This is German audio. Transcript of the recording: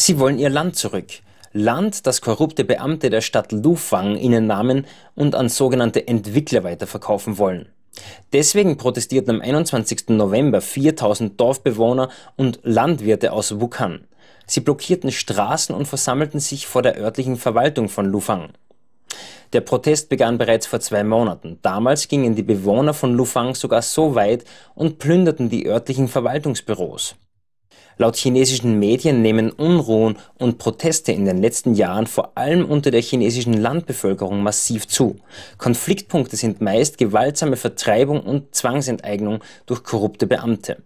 Sie wollen ihr Land zurück. Land, das korrupte Beamte der Stadt Lufang ihnen nahmen und an sogenannte Entwickler weiterverkaufen wollen. Deswegen protestierten am 21. November 4000 Dorfbewohner und Landwirte aus Wukan. Sie blockierten Straßen und versammelten sich vor der örtlichen Verwaltung von Lufang. Der Protest begann bereits vor zwei Monaten. Damals gingen die Bewohner von Lufang sogar so weit und plünderten die örtlichen Verwaltungsbüros. Laut chinesischen Medien nehmen Unruhen und Proteste in den letzten Jahren vor allem unter der chinesischen Landbevölkerung massiv zu. Konfliktpunkte sind meist gewaltsame Vertreibung und Zwangsenteignung durch korrupte Beamte